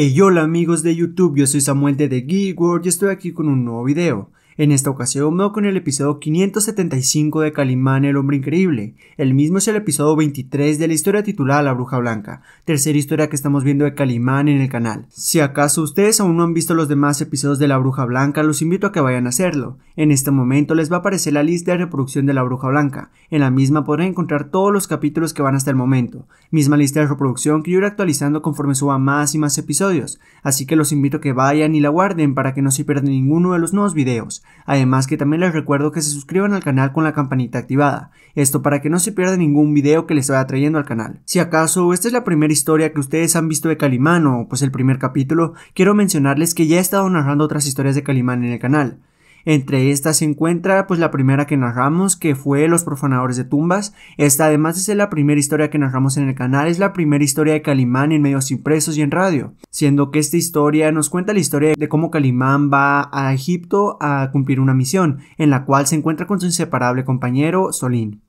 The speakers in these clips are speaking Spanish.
Hey hola amigos de YouTube, yo soy Samuel de The Geek World y estoy aquí con un nuevo video. En esta ocasión me con el episodio 575 de Calimán el Hombre Increíble. El mismo es el episodio 23 de la historia titulada La Bruja Blanca, tercera historia que estamos viendo de Calimán en el canal. Si acaso ustedes aún no han visto los demás episodios de La Bruja Blanca, los invito a que vayan a hacerlo. En este momento les va a aparecer la lista de reproducción de La Bruja Blanca. En la misma podrán encontrar todos los capítulos que van hasta el momento. Misma lista de reproducción que yo iré actualizando conforme suba más y más episodios. Así que los invito a que vayan y la guarden para que no se pierdan ninguno de los nuevos videos. Además que también les recuerdo que se suscriban al canal con la campanita activada, esto para que no se pierda ningún video que les vaya trayendo al canal. Si acaso esta es la primera historia que ustedes han visto de Calimán o pues el primer capítulo, quiero mencionarles que ya he estado narrando otras historias de Calimán en el canal. Entre estas se encuentra pues la primera que narramos, que fue Los profanadores de tumbas. Esta además de ser la primera historia que narramos en el canal, es la primera historia de Calimán en medios impresos y en radio, siendo que esta historia nos cuenta la historia de cómo Calimán va a Egipto a cumplir una misión, en la cual se encuentra con su inseparable compañero Solín.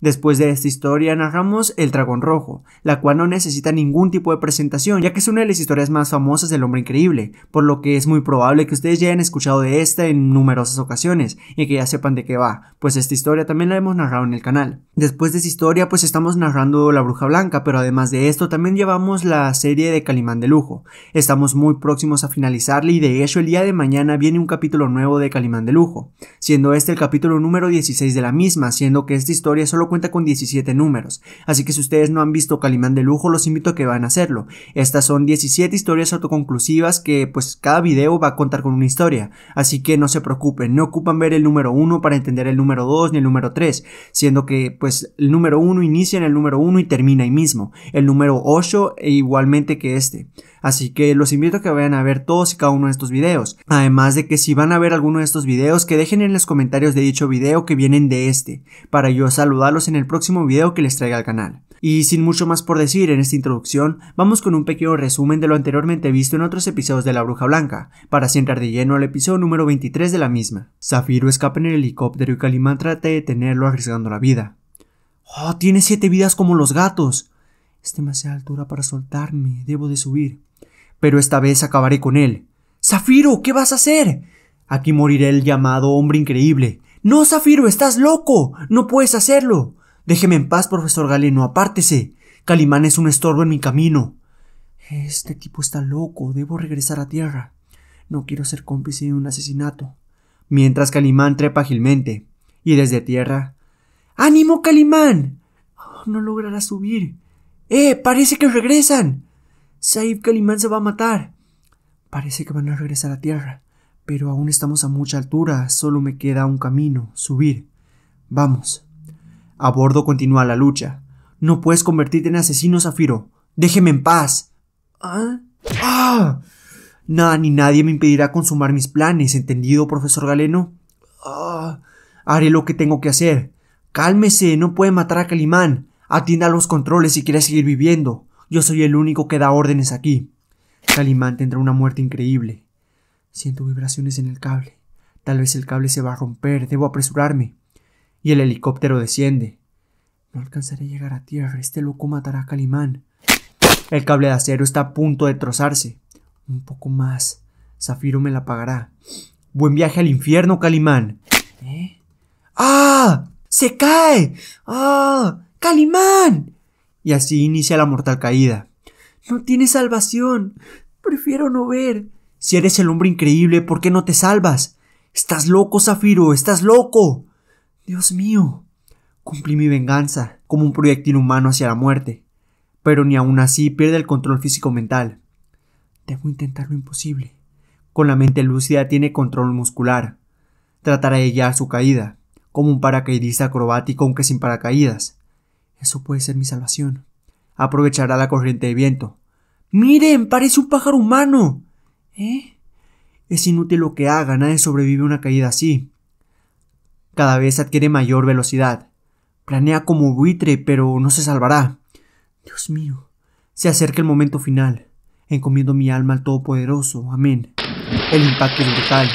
Después de esta historia narramos El Dragón Rojo, la cual no necesita ningún tipo de presentación, ya que es una de las historias más famosas del Hombre Increíble, por lo que es muy probable que ustedes ya hayan escuchado de esta en numerosas ocasiones y que ya sepan de qué va, pues esta historia también la hemos narrado en el canal. Después de esta historia pues estamos narrando La Bruja Blanca, pero además de esto también llevamos la serie de Calimán de Lujo. Estamos muy próximos a finalizarla y de hecho el día de mañana viene un capítulo nuevo de Calimán de Lujo, siendo este el capítulo número 16 de la misma, siendo que esta historia solo cuenta con 17 números, así que si ustedes no han visto Calimán de Lujo, los invito a que van a hacerlo. Estas son 17 historias autoconclusivas que pues cada video va a contar con una historia, así que no se preocupen, no ocupan ver el número 1 para entender el número 2 ni el número 3, siendo que pues el número 1 inicia en el número 1 y termina ahí mismo, el número 8 e igualmente que este. Así que los invito a que vayan a ver todos y cada uno de estos videos. Además de que si van a ver alguno de estos videos, que dejen en los comentarios de dicho video que vienen de este, para yo saludarlo en el próximo video que les traiga al canal. Y sin mucho más por decir en esta introducción, vamos con un pequeño resumen de lo anteriormente visto en otros episodios de La Bruja Blanca, para así de lleno al episodio número 23 de la misma. Zafiro escapa en el helicóptero y Calimán trata de detenerlo arriesgando la vida. ¡Oh, tiene siete vidas como los gatos! Es demasiada altura para soltarme, debo de subir. Pero esta vez acabaré con él. ¡Zafiro, qué vas a hacer! Aquí morirá el llamado hombre increíble, no, Zafiro, estás loco. No puedes hacerlo. Déjeme en paz, profesor Galeno, apártese. Calimán es un estorbo en mi camino. Este tipo está loco. Debo regresar a tierra. No quiero ser cómplice de un asesinato. Mientras Calimán trepa ágilmente, y desde tierra. ¡Ánimo, Calimán! no logrará subir. ¡Eh! ¡Parece que regresan! Saif Calimán se va a matar. Parece que van a regresar a tierra. Pero aún estamos a mucha altura, solo me queda un camino, subir. Vamos. A bordo continúa la lucha. No puedes convertirte en asesino, Zafiro. Déjeme en paz. ¿Ah? ¡Ah! Nada ni nadie me impedirá consumar mis planes, ¿entendido, profesor Galeno? ¡Ah! Haré lo que tengo que hacer. Cálmese, no puede matar a Calimán. Atienda los controles si quiere seguir viviendo. Yo soy el único que da órdenes aquí. Calimán tendrá una muerte increíble. Siento vibraciones en el cable. Tal vez el cable se va a romper. Debo apresurarme. Y el helicóptero desciende. No alcanzaré a llegar a tierra. Este loco matará a Calimán. El cable de acero está a punto de trozarse. Un poco más. Zafiro me la pagará. Buen viaje al infierno, Calimán. ¿Eh? ¡Ah! ¡Se cae! ¡Ah! ¡Calimán! Y así inicia la mortal caída. No tiene salvación. Prefiero no ver. Si eres el hombre increíble, ¿por qué no te salvas? Estás loco, Zafiro, estás loco. Dios mío. Cumplí mi venganza, como un proyectil humano hacia la muerte. Pero ni aun así pierde el control físico-mental. Debo intentar lo imposible. Con la mente lúcida tiene control muscular. Tratará de guiar su caída, como un paracaidista acrobático aunque sin paracaídas. Eso puede ser mi salvación. Aprovechará la corriente de viento. Miren, parece un pájaro humano. ¿Eh? Es inútil lo que haga, nadie sobrevive a una caída así. Cada vez adquiere mayor velocidad. Planea como buitre, pero no se salvará. Dios mío, se acerca el momento final. Encomiendo mi alma al Todopoderoso. Amén. El impacto es brutal.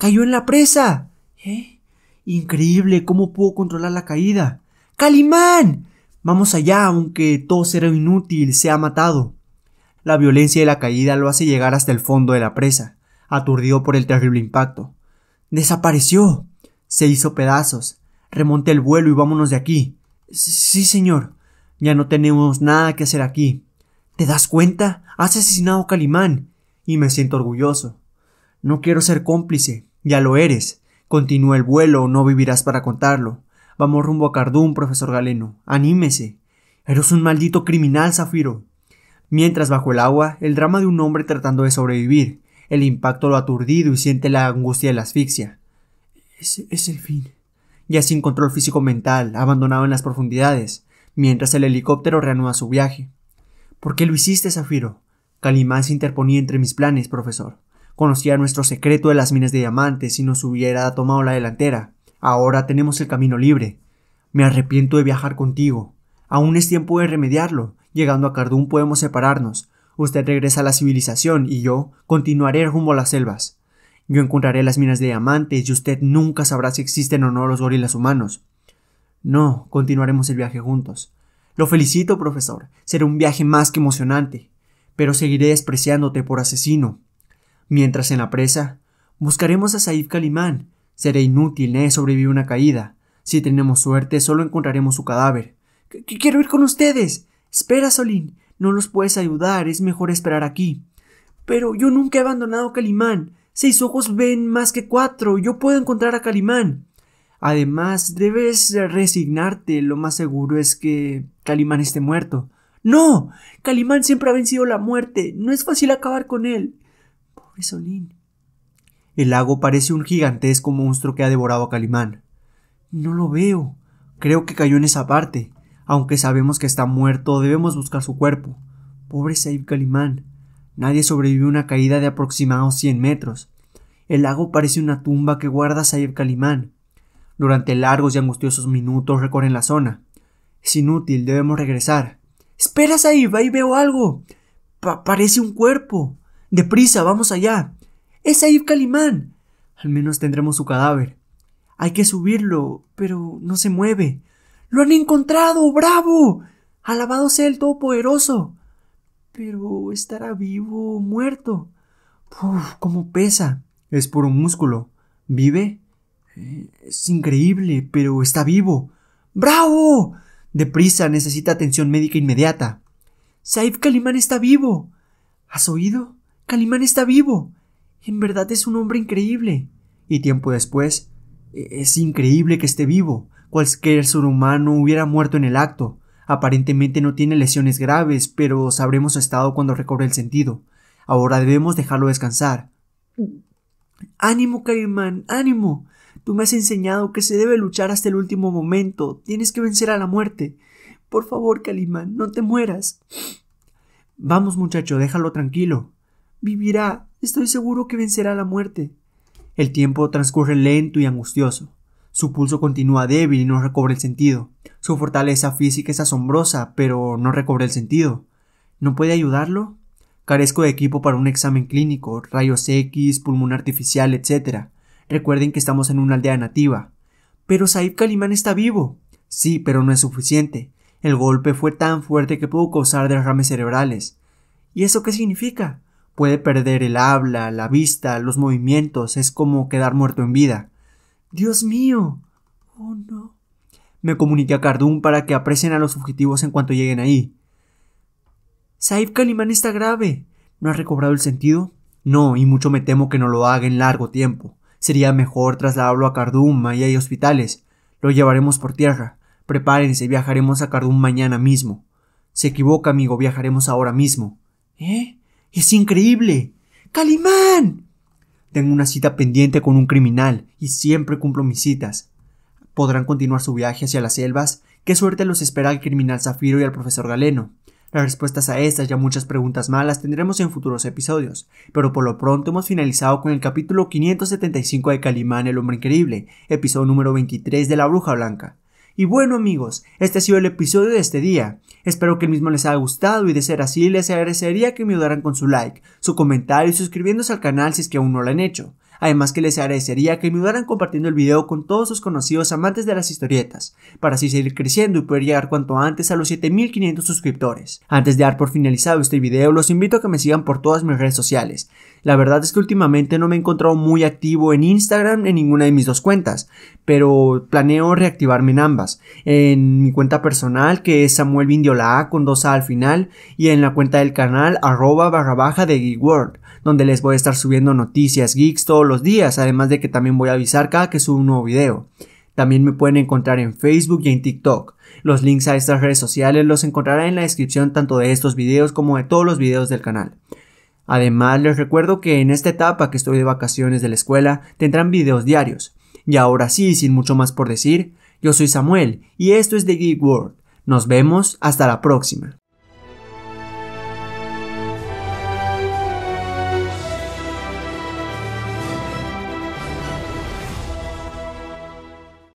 ¡Cayó en la presa! ¿Eh? Increíble, ¿cómo pudo controlar la caída? ¡Calimán! Vamos allá, aunque todo será inútil, se ha matado. La violencia de la caída lo hace llegar hasta el fondo de la presa, aturdido por el terrible impacto. ¡Desapareció! Se hizo pedazos. Remonte el vuelo y vámonos de aquí. Sí, señor. Ya no tenemos nada que hacer aquí. ¿Te das cuenta? Has asesinado a Calimán. Y me siento orgulloso. No quiero ser cómplice. Ya lo eres. Continúa el vuelo o no vivirás para contarlo. Vamos rumbo a Cardún, profesor Galeno. Anímese. Eres un maldito criminal, Zafiro. Mientras bajo el agua, el drama de un hombre tratando de sobrevivir. El impacto lo aturdido y siente la angustia de la asfixia. Es, es el fin. Ya sin control físico mental, abandonado en las profundidades, mientras el helicóptero reanuda su viaje. ¿Por qué lo hiciste, Zafiro? Calimán se interponía entre mis planes, profesor. Conocía nuestro secreto de las minas de diamantes y nos hubiera tomado la delantera. Ahora tenemos el camino libre. Me arrepiento de viajar contigo. Aún es tiempo de remediarlo. Llegando a Cardún podemos separarnos. Usted regresa a la civilización y yo continuaré rumbo a las selvas. Yo encontraré las minas de diamantes y usted nunca sabrá si existen o no los gorilas humanos. No, continuaremos el viaje juntos. Lo felicito, profesor. Será un viaje más que emocionante. Pero seguiré despreciándote por asesino. Mientras en la presa, buscaremos a Saif Kalimán. Será inútil, ¿eh? Sobrevive una caída. Si tenemos suerte, solo encontraremos su cadáver. Quiero ir con ustedes. Espera, Solín, no los puedes ayudar, es mejor esperar aquí. Pero yo nunca he abandonado a Calimán. Seis ojos ven más que cuatro, yo puedo encontrar a Calimán. Además, debes resignarte, lo más seguro es que Calimán esté muerto. No, Calimán siempre ha vencido la muerte, no es fácil acabar con él. Pobre Solín. El lago parece un gigantesco monstruo que ha devorado a Calimán. No lo veo. Creo que cayó en esa parte. Aunque sabemos que está muerto, debemos buscar su cuerpo. Pobre Saif Kalimán. Nadie sobrevivió a una caída de aproximados 100 metros. El lago parece una tumba que guarda Saif Kalimán. Durante largos y angustiosos minutos recorren la zona. Es inútil, debemos regresar. Espera, Saif, ahí veo algo. parece un cuerpo. Deprisa, vamos allá. Es Saif Kalimán. Al menos tendremos su cadáver. Hay que subirlo, pero no se mueve. Lo han encontrado. Bravo. Alabado sea el Todopoderoso. Pero estará vivo o muerto. Uf, cómo pesa. Es puro músculo. ¿Vive? Eh, es increíble, pero está vivo. ¡Bravo! Deprisa, necesita atención médica inmediata. Saif Kalimán está vivo. ¿Has oído? Kalimán está vivo. En verdad es un hombre increíble. Y tiempo después, eh, es increíble que esté vivo. Cualquier ser humano hubiera muerto en el acto. Aparentemente no tiene lesiones graves, pero sabremos su estado cuando recobre el sentido. Ahora debemos dejarlo descansar. Ánimo, Caimán, ánimo. Tú me has enseñado que se debe luchar hasta el último momento. Tienes que vencer a la muerte. Por favor, Calimán, no te mueras. Vamos, muchacho, déjalo tranquilo. Vivirá. Estoy seguro que vencerá la muerte. El tiempo transcurre lento y angustioso. Su pulso continúa débil y no recobra el sentido. Su fortaleza física es asombrosa, pero no recobra el sentido. ¿No puede ayudarlo? Carezco de equipo para un examen clínico, rayos X, pulmón artificial, etc. Recuerden que estamos en una aldea nativa. Pero Saif Kalimán está vivo. Sí, pero no es suficiente. El golpe fue tan fuerte que pudo causar derrames cerebrales. ¿Y eso qué significa? Puede perder el habla, la vista, los movimientos, es como quedar muerto en vida. Dios mío. Oh, no. Me comuniqué a Kardum para que aprecien a los fugitivos en cuanto lleguen ahí. Saif Kalimán está grave. ¿No ha recobrado el sentido? No, y mucho me temo que no lo haga en largo tiempo. Sería mejor trasladarlo a Kardum, ahí hay hospitales. Lo llevaremos por tierra. Prepárense, viajaremos a Kardum mañana mismo. Se equivoca, amigo, viajaremos ahora mismo. ¿Eh? Es increíble. ¡Calimán! Tengo una cita pendiente con un criminal y siempre cumplo mis citas. ¿Podrán continuar su viaje hacia las selvas? ¿Qué suerte los espera el criminal Zafiro y al profesor Galeno? Las respuestas a estas y a muchas preguntas malas tendremos en futuros episodios, pero por lo pronto hemos finalizado con el capítulo 575 de Calimán el hombre increíble, episodio número 23 de La Bruja Blanca. Y bueno amigos, este ha sido el episodio de este día. Espero que el mismo les haya gustado y de ser así les agradecería que me ayudaran con su like, su comentario y suscribiéndose al canal si es que aún no lo han hecho. Además que les agradecería que me ayudaran compartiendo el video con todos sus conocidos amantes de las historietas, para así seguir creciendo y poder llegar cuanto antes a los 7500 suscriptores. Antes de dar por finalizado este video, los invito a que me sigan por todas mis redes sociales. La verdad es que últimamente no me he encontrado muy activo en Instagram en ninguna de mis dos cuentas, pero planeo reactivarme en ambas. En mi cuenta personal, que es Samuel Vindiola con dos A al final, y en la cuenta del canal arroba barra baja de Geek World, donde les voy a estar subiendo noticias geeks todos días, además de que también voy a avisar cada que subo un nuevo video. También me pueden encontrar en Facebook y en TikTok. Los links a estas redes sociales los encontrarán en la descripción tanto de estos videos como de todos los videos del canal. Además, les recuerdo que en esta etapa que estoy de vacaciones de la escuela tendrán videos diarios. Y ahora sí, sin mucho más por decir, yo soy Samuel y esto es The Geek World. Nos vemos hasta la próxima.